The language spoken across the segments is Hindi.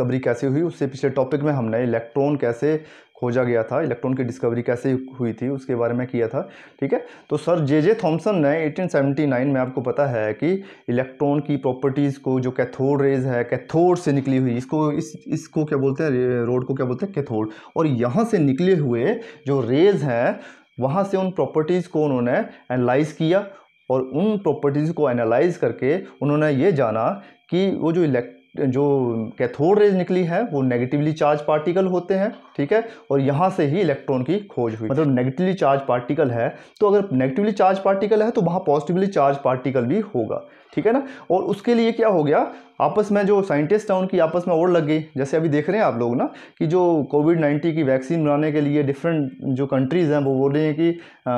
डिस्कवरी कैसे हुई उससे पिछले टॉपिक में हमने इलेक्ट्रॉन कैसे खोजा गया था इलेक्ट्रॉन की डिस्कवरी कैसे हुई थी उसके बारे में किया था ठीक है तो सर जे जे थॉम्सन ने 1879 में आपको पता है कि इलेक्ट्रॉन की प्रॉपर्टीज़ को जो कैथोड रेज है कैथोड से निकली हुई इसको इस इसको क्या बोलते हैं रोड को क्या बोलते हैं कैथोड और यहाँ से निकले हुए जो रेज हैं वहाँ से उन प्रॉपर्टीज़ को उन्होंने एनालाइज किया और उन प्रॉपर्टीज़ को एनालाइज करके उन्होंने ये जाना कि वो जो इलेक्ट जो कैथोड रेज निकली है वो नेगेटिवली चार्ज पार्टिकल होते हैं ठीक है और यहाँ से ही इलेक्ट्रॉन की खोज हुई मतलब नेगेटिवली चार्ज पार्टिकल है तो अगर नेगेटिवली चार्ज पार्टिकल है तो वहाँ पॉजिटिवली चार्ज पार्टिकल भी होगा ठीक है ना और उसके लिए क्या हो गया आपस में जो साइंटिस्ट हैं उनकी आपस में और लग गई जैसे अभी देख रहे हैं आप लोग ना कि जो कोविड नाइन्टीन की वैक्सीन बनाने के लिए डिफरेंट जो कंट्रीज़ हैं वो बोल रही हैं कि आ,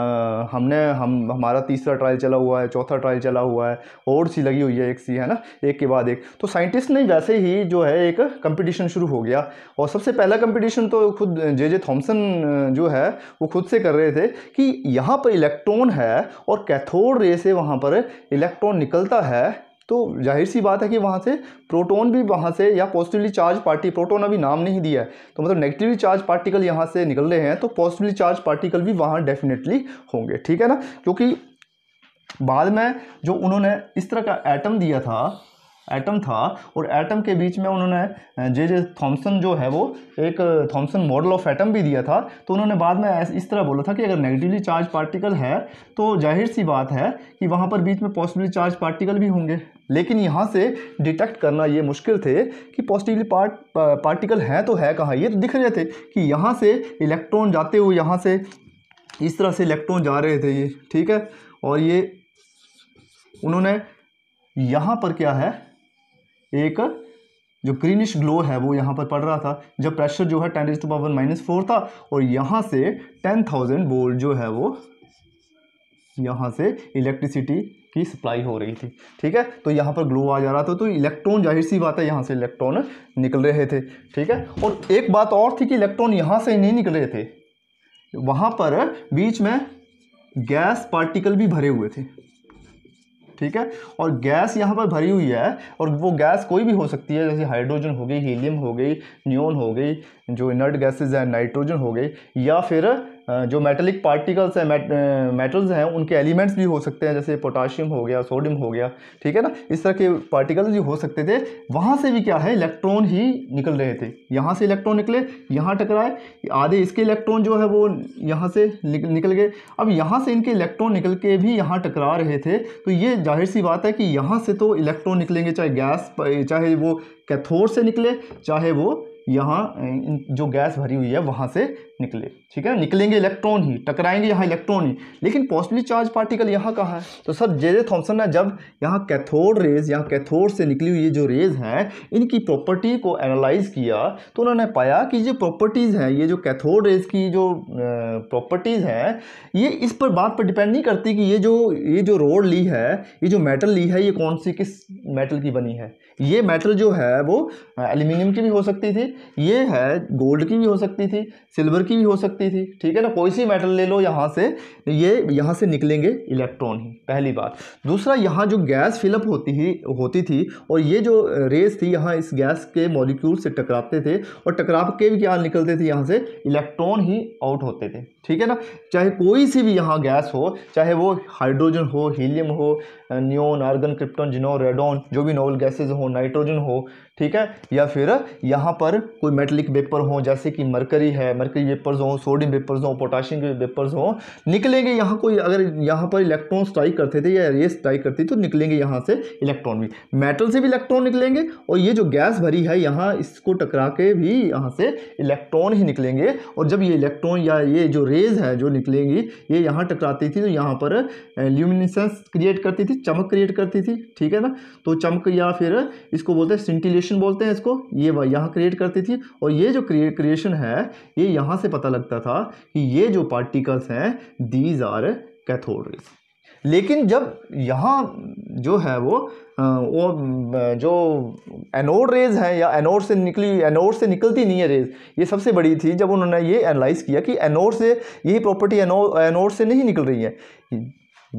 हमने हम हमारा तीसरा ट्रायल चला हुआ है चौथा ट्रायल चला हुआ है और सी लगी हुई है एक सी है ना एक के बाद एक तो साइंटिस्ट ने वैसे ही जो है एक कम्पिटिशन शुरू हो गया और सबसे पहला कम्पिटिशन तो खुद जे जे थॉम्सन जो है वो खुद से कर रहे थे कि यहाँ पर इलेक्ट्रॉन है और कैथोड रे से वहाँ पर इलेक्ट्रॉन निकलता है तो जाहिर सी बात है कि वहाँ से प्रोटॉन भी वहाँ से या पॉजिटिवली चार्ज पार्टी प्रोटॉन अभी नाम नहीं दिया है तो मतलब नेगेटिवली चार्ज पार्टिकल यहाँ से निकल रहे हैं तो पॉजिटिवली चार्ज पार्टिकल भी वहाँ डेफिनेटली होंगे ठीक है ना क्योंकि बाद में जो उन्होंने इस तरह का एटम दिया था एटम था और एटम के बीच में उन्होंने जे जे थॉमसन जो है वो एक थॉमसन मॉडल ऑफ एटम भी दिया था तो उन्होंने बाद में इस तरह बोला था कि अगर नेगेटिवली चार्ज पार्टिकल है तो जाहिर सी बात है कि वहाँ पर बीच में पॉजिटिवली चार्ज पार्टिकल भी होंगे लेकिन यहाँ से डिटेक्ट करना ये मुश्किल थे कि पॉजिटिवली पार्ट पार्टिकल हैं तो है कहाँ ये तो दिख रहे थे कि यहाँ से इलेक्ट्रॉन जाते हुए यहाँ से इस तरह से इलेक्ट्रॉन जा रहे थे ये ठीक है और ये उन्होंने यहाँ पर क्या है एक जो ग्रीनिश ग्लो है वो यहाँ पर पड़ रहा था जब प्रेशर जो है ten is to power minus four था और यहाँ से टेन थाउजेंड बोल्ट जो है वो यहाँ से इलेक्ट्रिसिटी की सप्लाई हो रही थी ठीक है तो यहाँ पर ग्लो आ जा रहा था तो इलेक्ट्रॉन जाहिर सी बात है यहाँ से इलेक्ट्रॉन निकल रहे थे ठीक है और एक बात और थी कि इलेक्ट्रॉन यहाँ से नहीं निकल रहे थे वहाँ पर बीच में गैस पार्टिकल भी भरे हुए थे ठीक है और गैस यहाँ पर भरी हुई है और वो गैस कोई भी हो सकती है जैसे हाइड्रोजन हो गई हीलियम हो गई न्योन हो गई जो इनर्ट गैसेज हैं नाइट्रोजन हो गई या फिर जो मेटलिक पार्टिकल्स हैं मेटल्स हैं उनके एलिमेंट्स भी हो सकते हैं जैसे पोटाशियम हो गया सोडियम हो गया ठीक है ना इस तरह के पार्टिकल्स भी हो सकते थे वहाँ से भी क्या है इलेक्ट्रॉन ही निकल रहे थे यहाँ से इलेक्ट्रॉन निकले यहाँ टकराए आधे इसके इलेक्ट्रॉन जो है वो यहाँ से निकल गए अब यहाँ से इनके इलेक्ट्रॉन निकल के भी यहाँ टकरा रहे थे तो ये जाहिर सी बात है कि यहाँ से तो इलेक्ट्रॉन निकलेंगे चाहे गैस चाहे वो कैथोड से निकले चाहे वो यहाँ जो गैस भरी हुई है वहाँ से निकले ठीक है निकलेंगे इलेक्ट्रॉन ही टकराएंगे यहाँ इलेक्ट्रॉन ही लेकिन पॉजिटिवली चार्ज पार्टिकल यहाँ कहाँ है तो सर जे जे थॉम्सन ने जब यहाँ कैथोड रेज यहाँ कैथोड से निकली हुई जो रेज हैं इनकी प्रॉपर्टी को एनालाइज किया तो उन्होंने पाया कि जो प्रॉपर्टीज़ हैं ये जो कैथोड रेज की जो प्रॉपर्टीज़ हैं ये इस पर बात पर डिपेंड नहीं करती कि ये जो ये जो रोड ली है ये जो मेटल ली है ये कौन सी किस मेटल की बनी है ये मेटल जो है वो एल्यूमिनियम की भी हो सकती थी ये है गोल्ड की भी हो सकती थी सिल्वर की भी हो सकती थी ठीक है ना कोई सी मेटल ले लो यहाँ से ये यहाँ से निकलेंगे इलेक्ट्रॉन ही पहली बात दूसरा यहाँ जो गैस फिलअप होती ही होती थी और ये जो रेस थी यहाँ इस गैस के मॉलिक्यूल से टकराते थे और टकराव के भी क्या निकलते थे यहाँ से इलेक्ट्रॉन ही आउट होते थे ठीक है ना चाहे कोई सी भी यहाँ गैस हो चाहे वो हाइड्रोजन हो हीलियम हो neon argon krypton xenon radon जो भी नोवल गैसेज हो नाइट्रोजन हो ठीक है या फिर यहाँ पर कोई मेटलिक वेपर हो जैसे कि मरकरी है मरकरी वेपर्स हों सोडियम वेपर्स हों पोटाशियम के वेपर्स हों निकलेंगे यहाँ कोई अगर यहाँ पर इलेक्ट्रॉन स्ट्राइक करते थे या रेस स्ट्राइक करती तो निकलेंगे यहाँ से इलेक्ट्रॉन भी मेटल से भी इलेक्ट्रॉन निकलेंगे और ये जो गैस भरी है यहाँ इसको टकरा के भी यहाँ से इलेक्ट्रॉन ही निकलेंगे और जब ये इलेक्ट्रॉन या ये जो रेज है जो निकलेंगी ये यहाँ टकराती थी तो यहाँ पर ल्यूमिनेसेंस क्रिएट करती थी चमक क्रिएट करती थी ठीक है ना तो चमक या फिर इसको बोलते हैं सिंटिले क्रिएशन बोलते हैं इसको ये यह यहाँ क्रिएट करती थी और ये जो क्रिएशन है ये यहाँ से पता लगता था कि ये जो पार्टिकल्स हैं दीज आर कैथोड रेज लेकिन जब यहाँ जो है वो वो जो एनोड रेज है या एनोड से निकली एनोड से निकलती नहीं है रेज ये सबसे बड़ी थी जब उन्होंने ये एनालाइज किया कि एनोड से यही प्रॉपर्टी एनोड से नहीं निकल रही है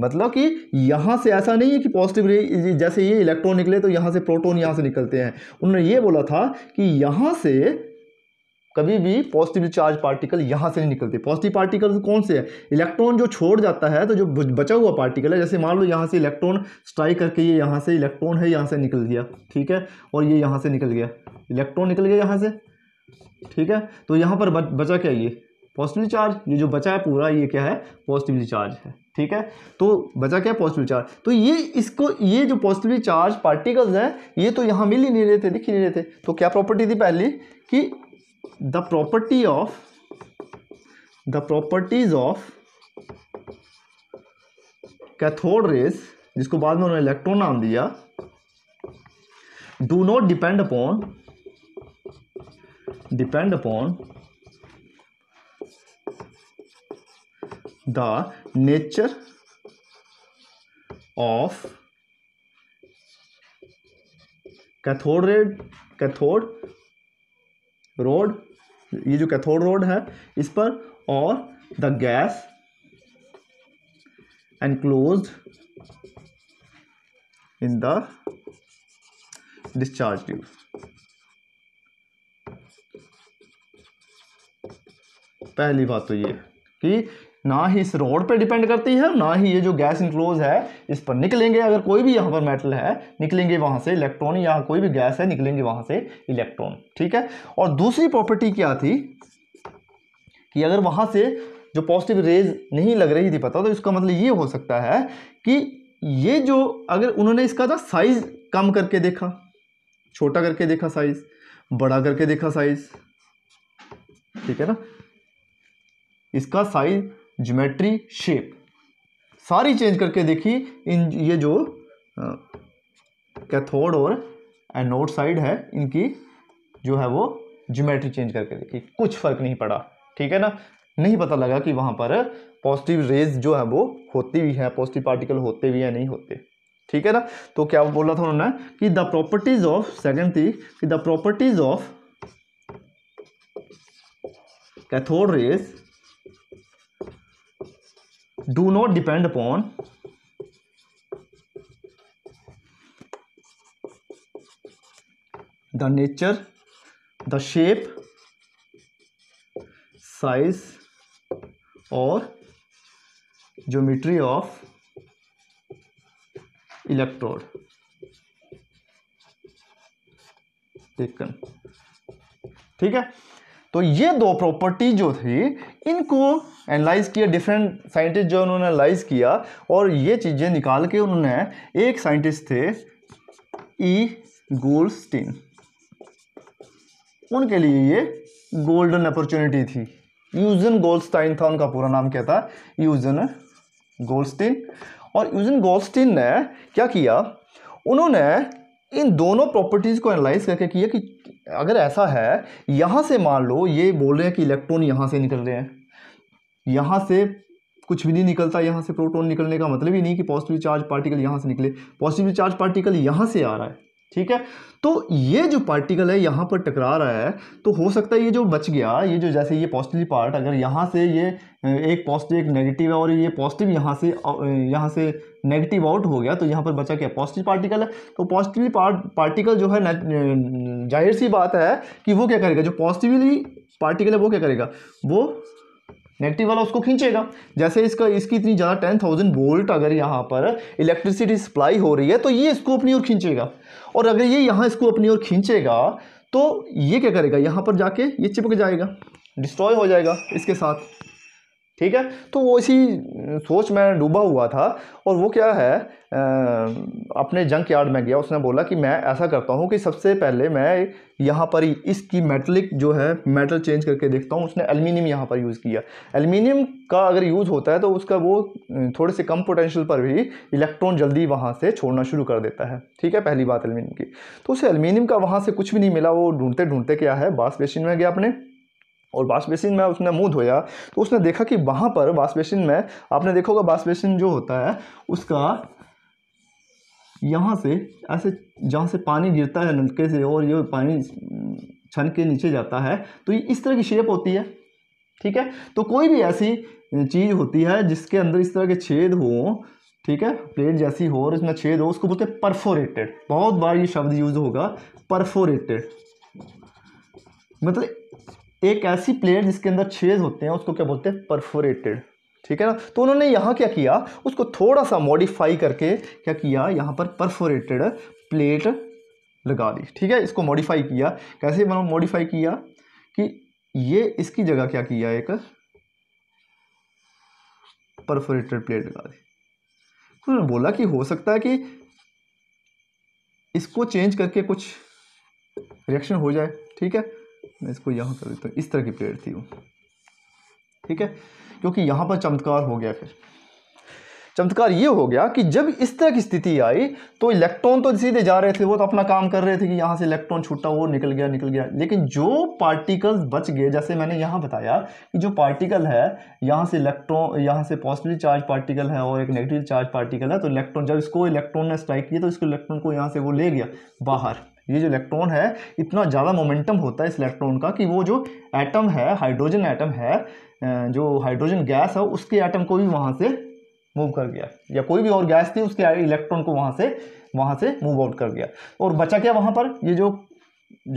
मतलब कि यहाँ से ऐसा नहीं है कि पॉजिटिव रे जैसे ये इलेक्ट्रॉन निकले तो यहाँ से प्रोटोन यहाँ से निकलते हैं उन्होंने ये बोला था कि यहाँ से कभी भी पॉजिटिव चार्ज पार्टिकल यहाँ से नहीं निकलते पॉजिटिव पार्टिकल कौन से है इलेक्ट्रॉन जो छोड़ जाता है तो जो बचा हुआ पार्टिकल है जैसे मान लो यहाँ से इलेक्ट्रॉन स्ट्राइक करके ये यहाँ से इलेक्ट्रॉन है यहाँ से निकल गया ठीक है और ये यहाँ से निकल गया इलेक्ट्रॉन निकल गया यहाँ से ठीक है तो यहाँ पर बचा क्या ये पॉजिटिव चार्ज ये जो बचा है पूरा ये क्या है पॉजिटिवली चार्ज है ठीक है तो बचा क्या है पॉजिटिव चार्ज तो ये इसको ये जो पॉजिटिवली चार्ज पार्टिकल्स हैं ये तो यहाँ मिल ही नहीं रहे थे दिख ही नहीं रहे थे तो क्या प्रॉपर्टी थी पहली कि the property of the properties of cathode rays जिसको बाद में उन्होंने इलेक्ट्रॉन नाम दिया do not depend upon depend upon the nature of cathode ray cathode rod ये जो कैथोड रोड है इस पर और the gas enclose in the discharge tube पहली बात तो ये कि ना ही इस रोड पे डिपेंड करती है ना ही ये जो गैस इंक्लोज है इस पर निकलेंगे अगर कोई भी यहाँ पर मेटल है निकलेंगे वहाँ से इलेक्ट्रॉन या कोई भी गैस है निकलेंगे वहाँ से इलेक्ट्रॉन ठीक है और दूसरी प्रॉपर्टी क्या थी कि अगर वहाँ से जो पॉजिटिव रेज नहीं लग रही थी पता तो इसका मतलब ये हो सकता है कि ये जो अगर उन्होंने इसका था साइज़ कम करके देखा छोटा करके देखा साइज़ बड़ा करके देखा साइज़ ठीक है ना इसका साइज़ ज्योमेट्री शेप सारी चेंज करके देखी इन ये जो कैथोड और एनोड साइड है इनकी जो है वो ज्योमेट्री चेंज करके देखी कुछ फर्क नहीं पड़ा ठीक है ना नहीं पता लगा कि वहाँ पर पॉजिटिव रेज जो है वो होती भी है पॉजिटिव पार्टिकल होते भी या नहीं होते ठीक है ना तो क्या बोला था उन्होंने कि द प्रॉपर्टीज ऑफ सेकेंड थी कि the properties of cathode rays do not depend upon the nature the shape size or geometry of electrode taken ठीक है तो ये दो प्रॉपर्टी जो थी इनको एनालाइज किया डिफरेंट साइंटिस्ट जो उन्होंने एनालाइज किया और ये चीज़ें निकाल के उन्होंने एक साइंटिस्ट थे ई e. गोल्डस्टीन उनके लिए ये गोल्डन अपॉर्चुनिटी थी यूजन गोल्डस्टाइन था उनका पूरा नाम क्या था यूजन गोल्डस्टीन और यूजन गोल्डस्टीन ने क्या किया उन्होंने इन दोनों प्रॉपर्टीज़ को एनालाइज करके किया कि अगर ऐसा है यहाँ से मान लो ये बोल रहे हैं कि इलेक्ट्रॉन यहाँ से निकल रहे हैं यहाँ से कुछ भी नहीं निकलता यहाँ से प्रोटॉन निकलने का मतलब ही नहीं कि पॉजिटिव चार्ज पार्टिकल यहाँ से निकले पॉजिटिव चार्ज पार्टिकल यहाँ से आ रहा है ठीक है तो ये जो पार्टिकल है यहाँ पर टकरा रहा है तो हो सकता है ये जो बच गया ये जो जैसे ये पॉजिटिव पार्ट अगर यहाँ से ये एक पॉजिटिव एक नेगेटिव है और ये पॉजिटिव यहाँ से यहाँ से नेगेटिव आउट हो गया तो यहाँ पर बचा क्या पॉजिटिव पार्टिकल है तो पॉजिटिव पार्ट पार्टिकल जो है जाहिर सी बात है कि वो क्या करेगा जो पॉजिटिवली पार्टिकल है वो क्या करेगा वो नेगेटिव वाला उसको खींचेगा जैसे इसका इसकी इतनी ज़्यादा टेन थाउजेंड वोल्ट अगर यहाँ पर इलेक्ट्रिसिटी सप्लाई हो रही है तो ये इसको अपनी ओर खींचेगा और अगर ये यहाँ इसको अपनी ओर खींचेगा तो ये क्या करेगा यहाँ पर जाके ये चिपक जाएगा डिस्ट्रॉय हो जाएगा इसके साथ ठीक है तो वो इसी सोच में डूबा हुआ था और वो क्या है आ, अपने जंक यार्ड में गया उसने बोला कि मैं ऐसा करता हूँ कि सबसे पहले मैं यहाँ पर इसकी मेटलिक जो है मेटल चेंज करके देखता हूँ उसने एलमिनियम यहाँ पर यूज़ किया एलमिनियम का अगर यूज़ होता है तो उसका वो थोड़े से कम पोटेंशियल पर भी इलेक्ट्रॉन जल्दी वहाँ से छोड़ना शुरू कर देता है ठीक है पहली बात एलमिनियम की तो उसे एलमिनियम का वहाँ से कुछ भी नहीं मिला वो ढूंढते ढूंढते क्या है बास बेसिन में गया अपने और वाश बेसिन में उसने मुंह धोया तो उसने देखा कि वहाँ पर वाश बेसिन में आपने देखा होगा वाश बेसिन जो होता है उसका यहाँ से ऐसे जहाँ से पानी गिरता है नलके से और ये पानी छन के नीचे जाता है तो ये इस तरह की शेप होती है ठीक है तो कोई भी ऐसी चीज़ होती है जिसके अंदर इस तरह के छेद हो ठीक है प्लेट जैसी हो और इसमें छेद हो उसको बोलते हैं परफोरेटेड बहुत बार ये शब्द यूज़ होगा परफोरेटेड मतलब एक ऐसी प्लेट जिसके अंदर छेद होते हैं उसको क्या बोलते हैं परफोरेटेड ठीक है ना तो उन्होंने यहाँ क्या किया उसको थोड़ा सा मॉडिफाई करके क्या किया यहाँ पर परफोरेटेड प्लेट लगा दी ठीक है इसको मॉडिफाई किया कैसे उन्होंने मॉडिफाई किया कि ये इसकी जगह क्या किया एक परफोरेटेड प्लेट लगा दी तो उन्होंने बोला कि हो सकता है कि इसको चेंज करके कुछ रिएक्शन हो जाए ठीक है मैं इसको यहाँ कर देता हूँ इस तरह की पेड़ थी वो ठीक है क्योंकि यहाँ पर चमत्कार हो गया फिर चमत्कार ये हो गया कि जब इस तरह की स्थिति आई तो इलेक्ट्रॉन तो सीधे जा रहे थे वो तो अपना काम कर रहे थे कि यहाँ से इलेक्ट्रॉन छूटा वो निकल गया निकल गया लेकिन जो पार्टिकल्स बच गए जैसे मैंने यहाँ बताया कि जो पार्टिकल है यहाँ से इलेक्ट्रॉन यहाँ से पॉजिटिव चार्ज पार्टिकल है और एक नेगेटिव चार्ज पार्टिकल है तो इलेक्ट्रॉन जब इसको इलेक्ट्रॉन ने स्ट्राइक किया तो इसको इलेक्ट्रॉन को यहाँ से वो ले गया बाहर ये जो इलेक्ट्रॉन है इतना ज़्यादा मोमेंटम होता है इस इलेक्ट्रॉन का कि वो जो एटम है हाइड्रोजन एटम है जो हाइड्रोजन गैस है उसके एटम को भी वहाँ से मूव कर गया या कोई भी और गैस थी उसके इलेक्ट्रॉन को वहाँ से वहाँ से मूव आउट कर गया और बचा क्या वहाँ पर ये जो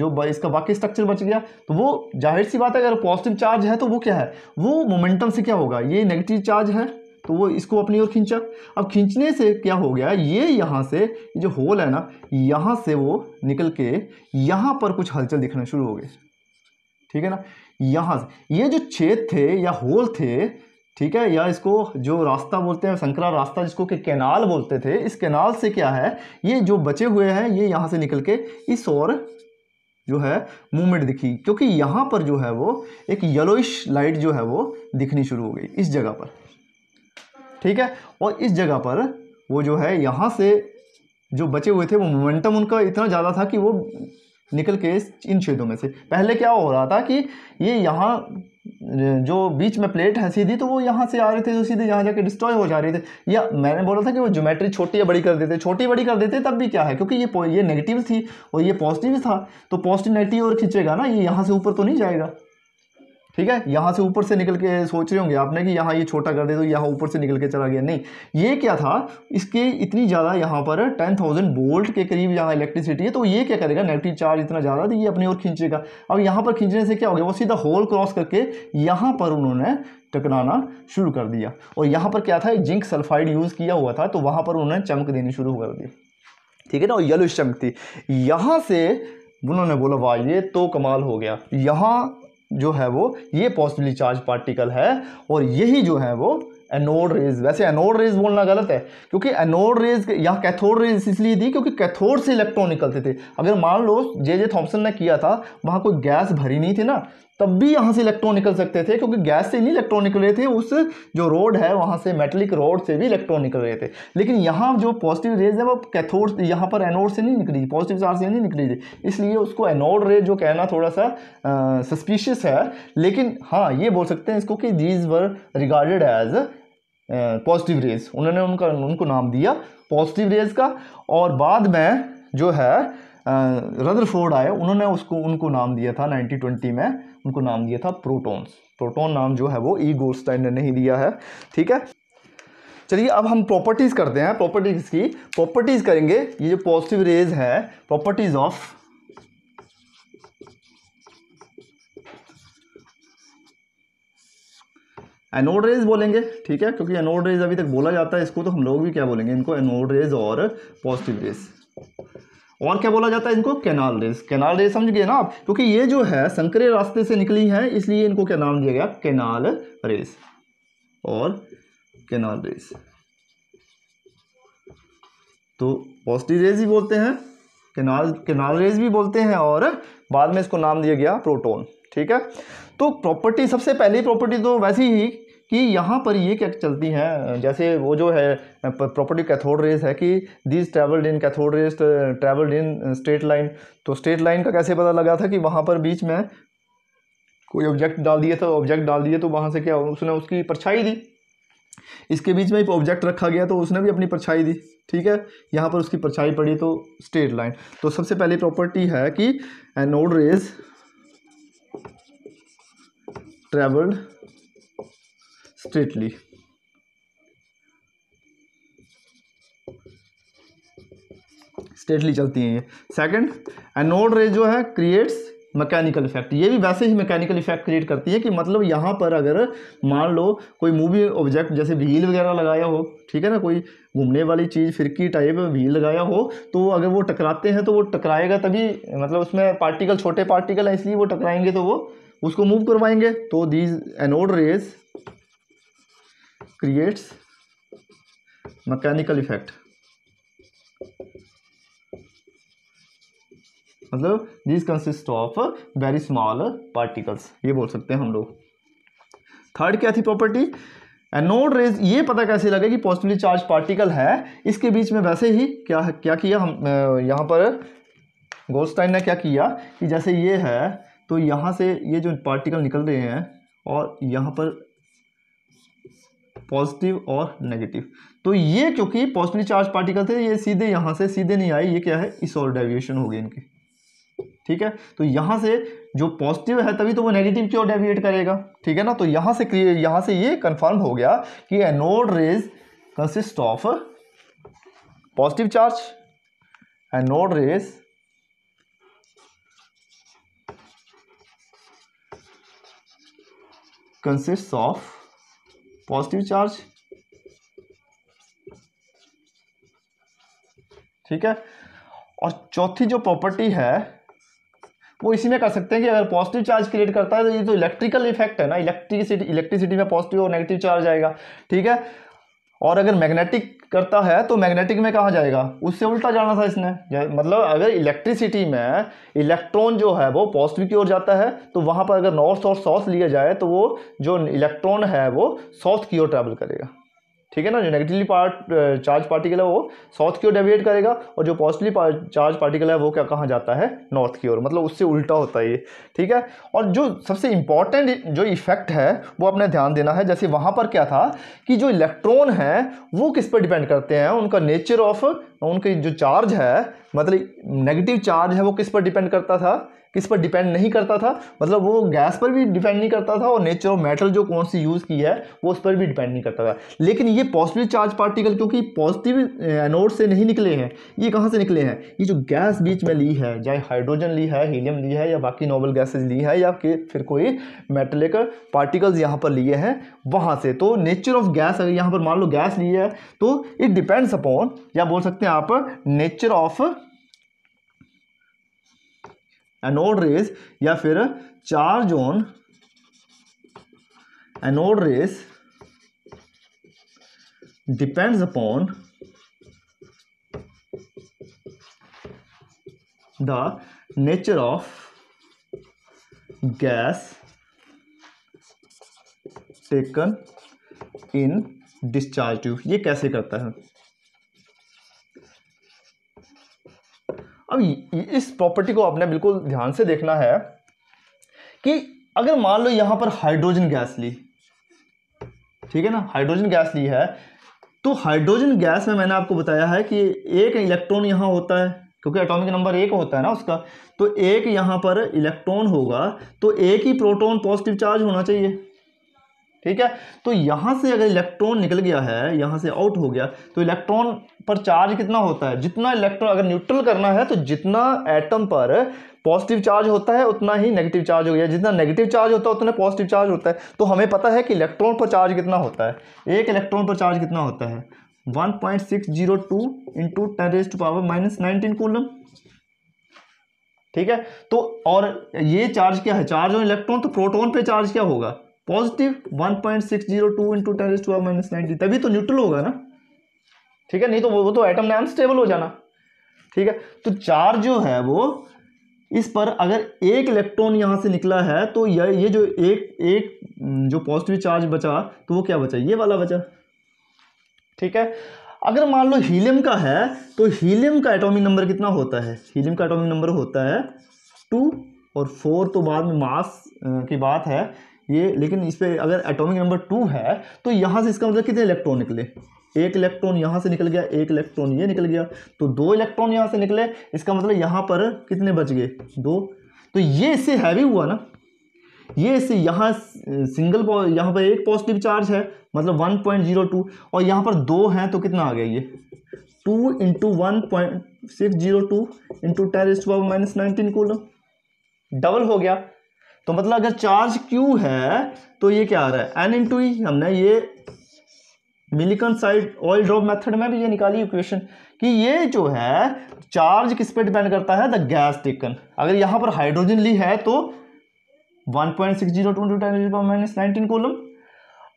जो इसका बाकी स्ट्रक्चर बच गया तो वो जाहिर सी बात है अगर पॉजिटिव चार्ज है तो वो क्या है वो मोमेंटम से क्या होगा ये नेगेटिव चार्ज है तो वो इसको अपनी ओर खींचा अब खींचने से क्या हो गया ये यहाँ से जो होल है ना यहाँ से वो निकल के यहाँ पर कुछ हलचल दिखना शुरू हो गई ठीक है ना यहाँ से ये जो छेद थे या होल थे ठीक है या इसको जो रास्ता बोलते हैं संकरा रास्ता जिसको कि कैनाल बोलते थे इस कैनाल से क्या है ये जो बचे हुए हैं ये यहाँ से निकल के इस और जो है मूवमेंट दिखी क्योंकि यहाँ पर जो है वो एक येलोइश लाइट जो है वो दिखनी शुरू हो गई इस जगह पर ठीक है और इस जगह पर वो जो है यहाँ से जो बचे हुए थे वो मोमेंटम उनका इतना ज़्यादा था कि वो निकल के इन छेदों में से पहले क्या हो रहा था कि ये यहाँ जो बीच में प्लेट है सीधी तो वो यहाँ से आ रहे थे तो सीधे यहाँ जाके डिस्ट्रॉय हो जा रहे थे या मैंने बोला था कि वो ज्योमेट्री छोटी या बड़ी कर देते छोटी बड़ी कर देते तब भी क्या है क्योंकि ये ये नेगेटिव थी और ये पॉजिटिव था तो पॉजिटिव नेगेटिव और खींचेगा ना ये यहाँ से ऊपर तो नहीं जाएगा ठीक है यहाँ से ऊपर से निकल के सोच रहे होंगे आपने कि यहाँ ये छोटा कर दे तो यहाँ ऊपर से निकल के चला गया नहीं ये क्या था इसके इतनी ज़्यादा यहाँ पर टेन थाउजेंड बोल्ट के करीब यहाँ इलेक्ट्रिसिटी है तो ये क्या करेगा नेगेटिव चार्ज इतना ज़्यादा तो ये अपनी ओर खींचेगा अब यहाँ पर खींचने से क्या हो गया वो सीधा होल क्रॉस करके यहाँ पर उन्होंने टकराना शुरू कर दिया और यहाँ पर क्या था जिंक सल्फाइड यूज़ किया हुआ था तो वहाँ पर उन्होंने चमक देनी शुरू कर दी ठीक है ना और येलो चमक थी यहाँ से उन्होंने बोला वाह ये तो कमाल हो गया यहाँ जो है वो ये पॉजिटिवली चार्ज पार्टिकल है और यही जो है वो एनोड रेज वैसे एनोड रेज बोलना गलत है क्योंकि एनोड रेज यहाँ कैथोड रेज इसलिए थी क्योंकि कैथोड से इलेक्ट्रॉन निकलते थे अगर मान लो जे जे थॉम्सन ने किया था वहाँ कोई गैस भरी नहीं थी ना तब भी यहाँ से इलेक्ट्रॉन निकल सकते थे क्योंकि गैस से नहीं इलेक्ट्रॉन निकल रहे थे उस जो रोड है वहाँ से मेटलिक रोड से भी इलेक्ट्रॉन निकल रहे थे लेकिन यहाँ जो पॉजिटिव रेज है वो कैथोड यहाँ पर एनोड से नहीं निकली पॉजिटिव चार्ज से नहीं निकली थी इसलिए उसको एनोड रेज जो कहना थोड़ा सा सस्पिशियस है लेकिन हाँ ये बोल सकते हैं इसको कि these were regarded as positive rays उन्होंने उनका उनको नाम दिया पॉजिटिव रेज का और बाद में जो है रदरफोर्ड आए उन्होंने उसको उनको नाम दिया था 1920 में उनको नाम दिया था प्रोटॉन्स प्रोटॉन नाम जो है वो ई गोल्डस्टाइन ने नहीं दिया है ठीक है चलिए अब हम प्रॉपर्टीज़ करते हैं प्रॉपर्टीज़ की प्रॉपर्टीज़ करेंगे ये जो पॉजिटिव रेज है प्रॉपर्टीज़ ऑफ एनोड रेज बोलेंगे ठीक है क्योंकि एनोड रेज अभी तक बोला जाता है इसको तो हम लोग भी क्या बोलेंगे इनको एनोड रेज और पॉजिटिव रेज और क्या बोला जाता है इनको कैनाल रेस कैनाल रेस समझ गए ना आप क्योंकि ये जो है संकरे रास्ते से निकली है इसलिए इनको क्या नाम दिया गया कैनाल रेस और कैनाल रेस तो पॉस्टी रेस भी बोलते हैं कैनाल कैनाल रेस भी बोलते हैं और बाद में इसको नाम दिया गया प्रोटोन ठीक है तो प्रॉपर्टी सबसे पहली प्रॉपर्टी तो वैसी ही कि यहाँ पर ये क्या चलती हैं जैसे वो जो है प्रॉपर्टी कैथोड रेस है कि these travelled in cathode rays travelled in straight line तो स्ट्रेट लाइन का कैसे पता लगा था कि वहाँ पर बीच में कोई ऑब्जेक्ट डाल दिया था ऑब्जेक्ट डाल दिया तो वहाँ से क्या उसने उसकी परछाई दी इसके बीच में एक ऑब्जेक्ट रखा गया तो उसने भी अपनी परछाई दी ठीक है यहाँ पर उसकी परछाई पड़ी तो स्ट्रेट लाइन तो सबसे पहली प्रॉपर्टी है कि anode rays travelled straightly straightly चलती हैं ये सेकंड एनोड रे जो है क्रिएट्स मैकेनिकल इफेक्ट ये भी वैसे ही मैकेनिकल इफेक्ट क्रिएट करती है कि मतलब यहाँ पर अगर मान लो कोई मूवी ऑब्जेक्ट जैसे व्हील वगैरह लगाया हो ठीक है ना कोई घूमने वाली चीज़ फिरकी टाइप व्हील लगाया हो तो अगर वो टकराते हैं तो वो टकराएगा तभी मतलब उसमें पार्टिकल छोटे पार्टिकल हैं इसलिए वो टकराएंगे तो वो उसको मूव करवाएंगे तो these anode rays creates mechanical effect मतलब this consist of very small particles ये बोल सकते हैं हम लोग थर्ड क्या थी प्रॉपर्टी एनोड रेज ये पता कैसे लगे कि पॉजिटिवली चार्ज पार्टिकल है इसके बीच में वैसे ही क्या क्या किया हम यहाँ पर गोल्स्टाइन ने क्या किया कि जैसे ये है तो यहाँ से ये जो पार्टिकल निकल रहे हैं और यहाँ पर पॉजिटिव और नेगेटिव तो ये क्योंकि पॉजिटिव चार्ज पार्टिकल थे ये सीधे यहाँ से सीधे नहीं आए ये क्या है इस और डेविएशन हो गई इनके ठीक है तो यहाँ से जो पॉजिटिव है तभी तो वो नेगेटिव की ओर डेविएट करेगा ठीक है ना तो यहाँ से यहाँ से ये कंफर्म हो गया कि anode rays consist of positive charge anode rays consists of positive charge ठीक है और चौथी जो प्रॉपर्टी है वो इसी में कर सकते हैं कि अगर पॉजिटिव चार्ज क्रिएट करता है तो ये तो इलेक्ट्रिकल इफेक्ट है ना इलेक्ट्रिसिटी इलेक्ट्रिसिटी में पॉजिटिव और नेगेटिव चार्ज आएगा ठीक है और अगर मैग्नेटिक करता है तो मैग्नेटिक में कहाँ जाएगा उससे उल्टा जाना था इसने मतलब अगर इलेक्ट्रिसिटी में इलेक्ट्रॉन जो है वो पॉजिटिव की ओर जाता है तो वहाँ पर अगर नॉर्थ और साउथ लिया जाए तो वो जो इलेक्ट्रॉन है वो साउथ की ओर ट्रैवल करेगा ठीक है ना जो नेगेटिवली पार्ट चार्ज पार्टिकल है वो साउथ की ओर डेविएट करेगा और जो पॉजिटिवली चार्ज पार्टिकल है वो क्या कहाँ जाता है नॉर्थ की ओर मतलब उससे उल्टा होता है ये ठीक है और जो सबसे इंपॉर्टेंट जो इफेक्ट है वो अपने ध्यान देना है जैसे वहाँ पर क्या था कि जो इलेक्ट्रॉन है वो किस पर डिपेंड करते हैं उनका नेचर ऑफ उनके जो चार्ज है मतलब नेगेटिव चार्ज है वो किस पर डिपेंड करता था किस पर डिपेंड नहीं करता था मतलब वो गैस पर भी डिपेंड नहीं करता था और नेचर ऑफ मेटल जो कौन सी यूज़ की है वो उस पर भी डिपेंड नहीं करता था लेकिन ये पॉजिटिव चार्ज पार्टिकल क्योंकि पॉजिटिव एनोड eh, से नहीं निकले हैं ये कहाँ से निकले हैं ये जो गैस बीच में ली है चाहे हाइड्रोजन ली है हीलियम ली है या बाकी नॉवल गैसेज ली है या फिर कोई मेटलिक पार्टिकल्स यहाँ पर लिए हैं वहाँ से तो नेचर ऑफ गैस अगर यहाँ पर मान लो गैस ली है तो इट डिपेंड्स अपॉन या बोल सकते हैं आप नेचर ऑफ एनोड रेस या फिर charge on anode rays depends upon the nature of gas taken in discharge tube ये कैसे करता है अब इस प्रॉपर्टी को आपने बिल्कुल ध्यान से देखना है कि अगर मान लो यहां पर हाइड्रोजन गैस ली ठीक है ना हाइड्रोजन गैस ली है तो हाइड्रोजन गैस में मैंने आपको बताया है कि एक इलेक्ट्रॉन यहां होता है क्योंकि एटॉमिक नंबर एक होता है ना उसका तो एक यहां पर इलेक्ट्रॉन होगा तो एक ही प्रोटॉन पॉजिटिव चार्ज होना चाहिए ठीक है तो यहाँ से अगर इलेक्ट्रॉन निकल गया है यहाँ से आउट हो गया तो इलेक्ट्रॉन पर चार्ज कितना होता है जितना इलेक्ट्रॉन अगर न्यूट्रल करना है तो जितना एटम पर पॉजिटिव चार्ज होता है उतना ही नेगेटिव चार्ज हो गया जितना नेगेटिव चार्ज होता है उतना पॉजिटिव चार्ज होता है तो हमें पता है कि इलेक्ट्रॉन पर चार्ज कितना होता है एक इलेक्ट्रॉन पर चार्ज कितना होता है one point six zero two into ten raise to power minus nineteen coulomb ठीक है तो और ये चार्ज क्या है चार्ज और इलेक्ट्रॉन तो प्रोटोन पर चार्ज क्या होगा positive one point six zero two into ten to minus ninety तभी तो न्यूट्रल होगा ना ठीक है नहीं तो वो, वो तो एटम ने अनस्टेबल हो जाना ठीक है तो चार्ज जो है वो इस पर अगर एक इलेक्ट्रॉन यहाँ से निकला है तो यह ये जो एक एक जो पॉजिटिव चार्ज बचा तो वो क्या बचा ये वाला बचा ठीक है अगर मान लो हीलियम का है तो हीलियम का एटॉमिक नंबर कितना होता है हीलियम का एटॉमिक नंबर होता है टू और फोर तो बाद में मास की बात है ये लेकिन इस पर अगर एटॉमिक नंबर टू है तो यहाँ से इसका मतलब कितने इलेक्ट्रॉन निकले एक इलेक्ट्रॉन यहाँ से निकल गया एक इलेक्ट्रॉन ये निकल गया तो दो इलेक्ट्रॉन यहाँ से निकले इसका मतलब यहाँ पर कितने बच गए दो तो ये इससे हैवी हुआ ना ये इससे यहाँ सिंगल यहाँ पर एक पॉजिटिव चार्ज है मतलब 1.02 और यहाँ पर दो हैं तो कितना आ गया ये two into one point six zero two into ten minus nineteen coulomb double हो गया तो मतलब अगर चार्ज क्यू है तो ये क्या आ रहा है एन इन टू हमने ये मिलिकन साइड ऑयल ड्रॉप मेथड में भी ये निकाली इक्वेशन कि ये जो है चार्ज किस पे डिपेंड करता है द गैस टेकन अगर यहाँ पर हाइड्रोजन ली है तो one point six zero two ten minus nineteen coulomb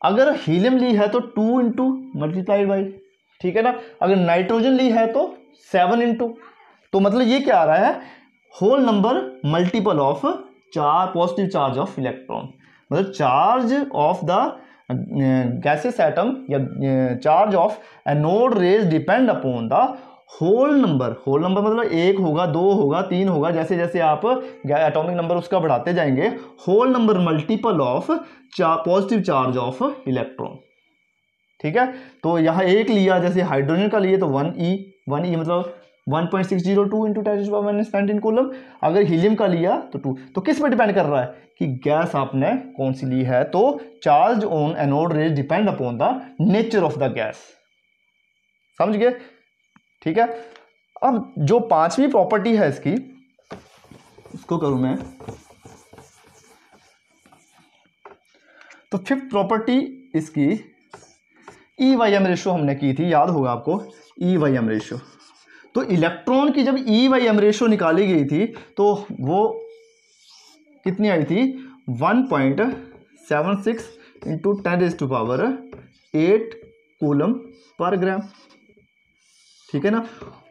अगर हीलियम ली है तो टू इंटू मल्टीप्लाइड बाई ठीक है ना अगर नाइट्रोजन ली है तो सेवन इंटू तो मतलब ये क्या आ रहा है होल नंबर मल्टीपल ऑफ चार पॉजिटिव चार्ज ऑफ इलेक्ट्रॉन मतलब charge of the gases atom या charge of anode rays depend upon the whole number whole number मतलब एक होगा दो होगा तीन होगा जैसे जैसे आप एटॉमिक नंबर उसका बढ़ाते जाएंगे whole number multiple of positive charge of electron ठीक है तो यहाँ एक लिया जैसे हाइड्रोजन का लिए तो वन ई वन ई मतलब one point six zero two into ten अगर हीलियम का लिया तो टू तो किस पर डिपेंड कर रहा है कि गैस आपने कौन सी ली है तो charge on anode rays depend upon the nature of the gas समझ गए ठीक है अब जो पांचवी प्रॉपर्टी है इसकी उसको करूं मैं तो फिफ्थ प्रॉपर्टी इसकी ई वाई एम रेशो हमने की थी याद होगा आपको ई वाई एम रेशो तो इलेक्ट्रॉन की जब ई वाई एम रेशो निकाली गई थी तो वो कितनी आई थी one point seven six into ten raise to power eight coulomb पर ग्राम ठीक है ना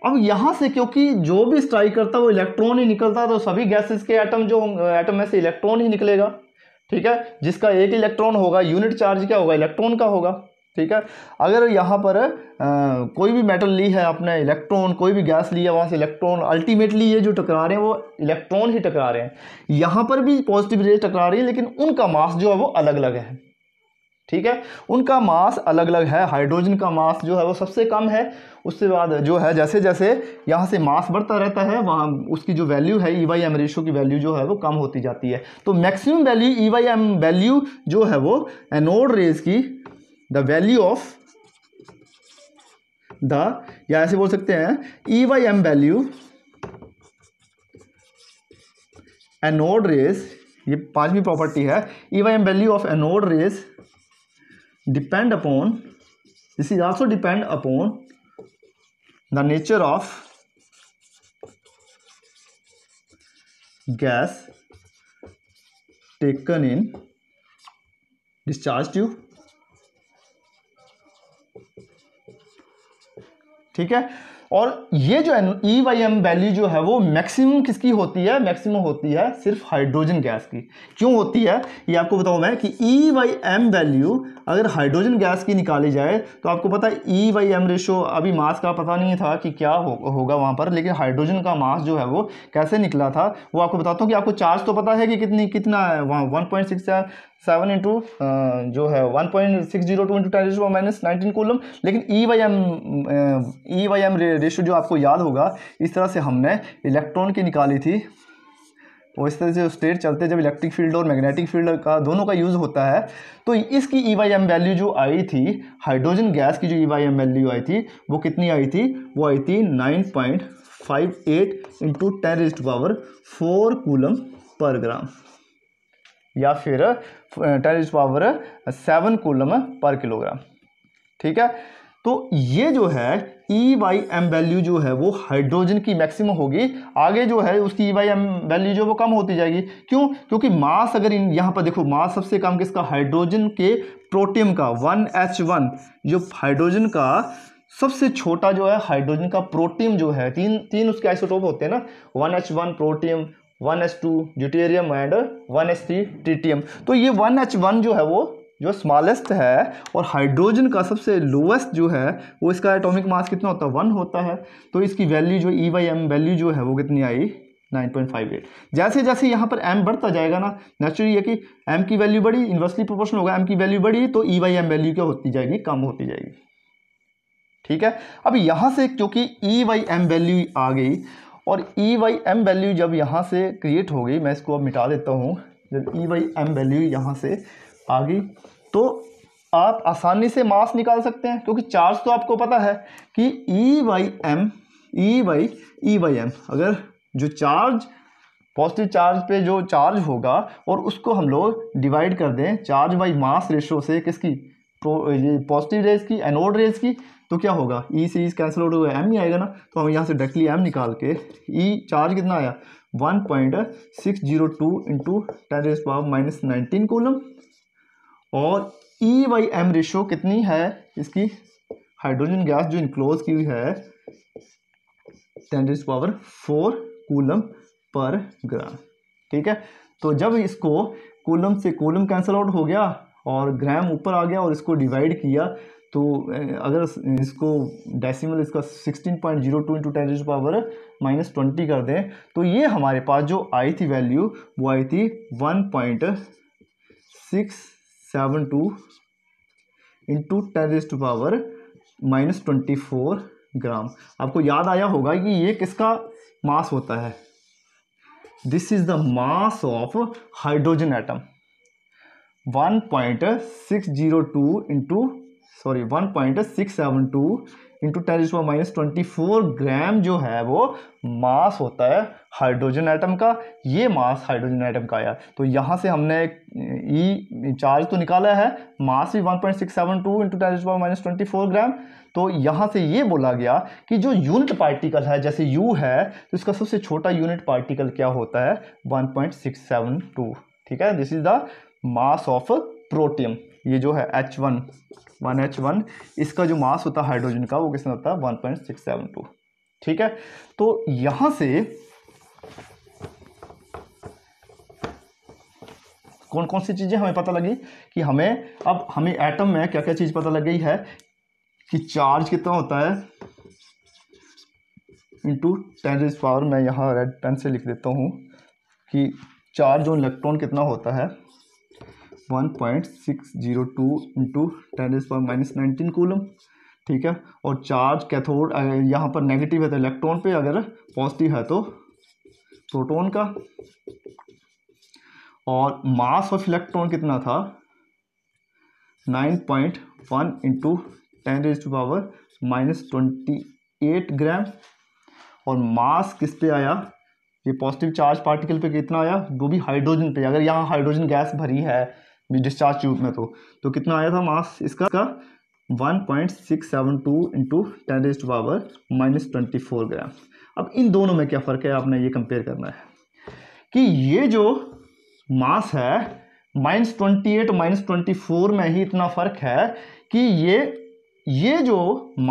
अब यहाँ से क्योंकि जो भी स्ट्राइक करता है वो इलेक्ट्रॉन ही निकलता तो सभी गैसेस के एटम जो एटम में से इलेक्ट्रॉन ही निकलेगा ठीक है जिसका एक इलेक्ट्रॉन होगा यूनिट चार्ज क्या होगा इलेक्ट्रॉन का होगा ठीक है अगर यहाँ पर आ, कोई भी मेटल ली है आपने इलेक्ट्रॉन कोई भी गैस ली है वहाँ से इलेक्ट्रॉन अल्टीमेटली ये जो टकरा रहे हैं वो इलेक्ट्रॉन ही टकरा रहे हैं यहाँ पर भी पॉजिटिव रेज टकरा रही है लेकिन उनका मास जो है वो अलग अलग है ठीक है उनका मास अलग अलग है हाइड्रोजन का मास जो है वो सबसे कम है उसके बाद जो है जैसे जैसे यहाँ से मास बढ़ता रहता है वहाँ उसकी जो वैल्यू है ई वाई एम रेशो की वैल्यू जो है वो कम होती जाती है तो maximum value e by m value जो है वो एनोड रेज की द वैल्यू ऑफ द या ऐसे बोल सकते हैं e by m value anode rays ये पांचवी प्रॉपर्टी है e by m value of anode rays depend upon this is also depend upon the nature of gas taken in discharge tube ठीक है और ये जो ई वाई एम वैल्यू जो है वो मैक्सिमम किसकी होती है मैक्सिमम होती है सिर्फ हाइड्रोजन गैस की क्यों होती है ये आपको बताऊँ मैं कि ई वाई एम वैल्यू अगर हाइड्रोजन गैस की निकाली जाए तो आपको पता है ई वाई एम रेशो अभी मास का पता नहीं था कि क्या हो, होगा वहाँ पर लेकिन हाइड्रोजन का मास जो है वो कैसे निकला था वो आपको बताता हूँ कि आपको चार्ज तो पता है कि कितनी कितना है वहाँ one point six seven into जो है one point six zero two into ten minus nineteen coulomb लेकिन e by m e by m ratio जो आपको याद होगा इस तरह से हमने इलेक्ट्रॉन की निकाली थी और इस तरह से स्टेट चलते जब इलेक्ट्रिक फील्ड और मैग्नेटिक फील्ड का दोनों का यूज़ होता है तो इसकी ई वाई एम वैल्यू जो आई थी हाइड्रोजन गैस की जो ई वाई एम वैल्यू आई थी वो कितनी आई थी वो आई थी nine point five eight into ten is to power four coulomb पर ग्राम या फिर ten is power seven coulomb पर किलोग्राम ठीक है तो ये जो है ई वाई एम वैल्यू जो है वो हाइड्रोजन की मैक्सिमम होगी आगे जो है उसकी ई वाई एम वैल्यू जो वो कम होती जाएगी क्यों क्योंकि मास अगर इन यहाँ पर देखो मास सबसे कम किसका हाइड्रोजन के प्रोटियम का वन एच वन जो हाइड्रोजन का सबसे छोटा जो है हाइड्रोजन का प्रोटियम जो है तीन तीन उसके आइसोटोप होते हैं ना one H one protium one H two deuterium and one H three tritium तो ये वन एच वन जो है वो जो स्मॉलेस्ट है और हाइड्रोजन का सबसे लोएस्ट जो है वो इसका एटॉमिक मास कितना होता है वन होता है तो इसकी वैल्यू जो ई वाई एम वैल्यू जो है वो कितनी आई 9.58 जैसे जैसे यहाँ पर एम बढ़ता जाएगा ना नेचुरली ये कि एम की वैल्यू बढ़ी इन्वर्सली प्रोपोर्शन होगा एम की वैल्यू बढ़ी तो ई वाई एम वैल्यू क्या होती जाएगी कम होती जाएगी ठीक है अब यहाँ से क्योंकि ई वाई एम वैल्यू आ गई और ई वाई एम वैल्यू जब यहाँ से क्रिएट हो गई मैं इसको अब मिटा देता हूँ जब ई वाई एम वैल्यू यहाँ से आ गई तो आप आसानी से मास निकाल सकते हैं क्योंकि चार्ज तो आपको पता है कि e by m e by e by m अगर जो चार्ज पॉजिटिव चार्ज पे जो चार्ज होगा और उसको हम लोग डिवाइड कर दें चार्ज बाई मास रेशो से किसकी ये पॉजिटिव रेज की एनोड रेज की तो क्या होगा ई सीरीज कैंसिल आउट होगा एम ही आएगा ना तो हम यहाँ से डायरेक्टली एम निकाल के ई e चार्ज कितना आया one point six zero two into ten raise power minus nineteen coulomb और ई वाई एम रेशो कितनी है इसकी हाइड्रोजन गैस जो इनक्लोज की हुई है टेन पावर फोर कूलम पर ग्राम ठीक है तो जब इसको कूलम से कूलम कैंसिल आउट हो गया और ग्राम ऊपर आ गया और इसको डिवाइड किया तो अगर इसको डेसिमल इसका 16.02 point zero two into ten power minus twenty कर दें तो ये हमारे पास जो आई थी वैल्यू वो आई थी one point six seven two into ten raise to power minus twenty four gram आपको याद आया होगा कि ये किसका मास होता है this is the mass of hydrogen atom one point six zero two into sorry one point six seven two into ten इसमें माइनस ट्वेंटी फोर ग्राम जो है वो मास होता है हाइड्रोजन आइटम का ये मास हाइड्रोजन आइटम का आया तो यहाँ से हमने ई e चार्ज तो निकाला है मास भी one point six seven two into ten इसमें माइनस ट्वेंटी फोर ग्राम तो यहाँ से ये बोला गया कि जो यूनिट पार्टिकल है जैसे यू है तो इसका सबसे छोटा यूनिट पार्टिकल क्या होता है one point six seven two ठीक है this is the mass of protium ये जो है H one one H one इसका जो मास होता है हाइड्रोजन का वो कितना होता है one point six seven two ठीक है तो यहाँ से कौन कौन सी चीज़ें हमें पता लगी कि हमें अब हमें एटम में क्या क्या चीज़ पता लग गई है कि चार्ज कितना होता है इंटू टेन इज पावर मैं यहाँ रेड पेन से लिख देता हूँ कि चार्ज ऑन इलेक्ट्रॉन कितना होता है one point six zero two into ten is power minus nineteen coulomb ठीक है और चार्ज कैथोड यहाँ पर नेगेटिव है तो इलेक्ट्रॉन पे अगर पॉजिटिव है तो प्रोटोन का और मास ऑफ इलेक्ट्रॉन कितना था nine point one into ten raise to power minus twenty eight gram और मास किस पे आया ये पॉजिटिव चार्ज पार्टिकल पे कितना आया वो भी हाइड्रोजन पे अगर यहाँ हाइड्रोजन गैस भरी है डिस्चार्ज ट्यूब में तो तो कितना आया था मास इसका का 1.672 point six seven two into ten raise power minus twenty four gram अब इन दोनों में क्या फ़र्क है आपने ये कंपेयर करना है कि ये जो मास है minus twenty eight minus twenty four में ही इतना फ़र्क है कि ये ये जो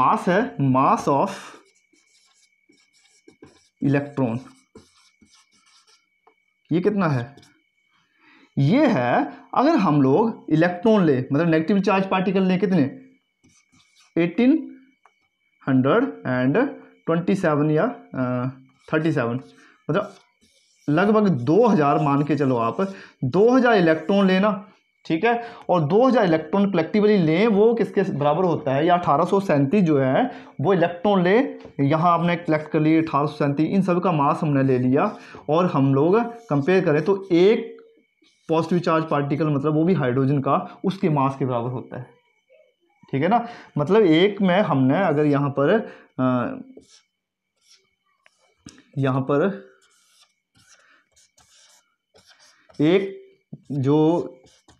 मास है मास ऑफ इलेक्ट्रॉन ये कितना है ये है अगर हम लोग इलेक्ट्रॉन ले मतलब नेगेटिव चार्ज पार्टिकल ले कितने eighteen hundred and twenty seven या थर्टी सेवन मतलब लगभग दो हज़ार मान के चलो आप दो हज़ार इलेक्ट्रॉन लेना ठीक है और 2000 इलेक्ट्रॉन कलेक्टिवली लें वो किसके बराबर होता है या अठारह जो है वो इलेक्ट्रॉन ले यहाँ आपने कलेक्ट कर लिए अठारह इन सब का मास हमने ले लिया और हम लोग कंपेयर करें तो एक पॉजिटिव चार्ज पार्टिकल मतलब वो भी हाइड्रोजन का उसके मास के बराबर होता है ठीक है ना मतलब एक में हमने अगर यहाँ पर यहाँ पर एक जो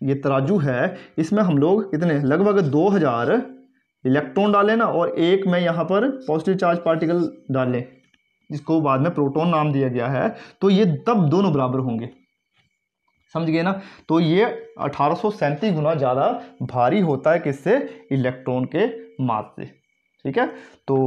ये तराजू है इसमें हम लोग कितने लगभग दो हज़ार इलेक्ट्रॉन डालें ना और एक में यहाँ पर पॉजिटिव चार्ज पार्टिकल डालें जिसको बाद में प्रोटॉन नाम दिया गया है तो ये तब दोनों बराबर होंगे समझ गए ना तो ये अठारह गुना ज़्यादा भारी होता है किससे इलेक्ट्रॉन के मास से ठीक है तो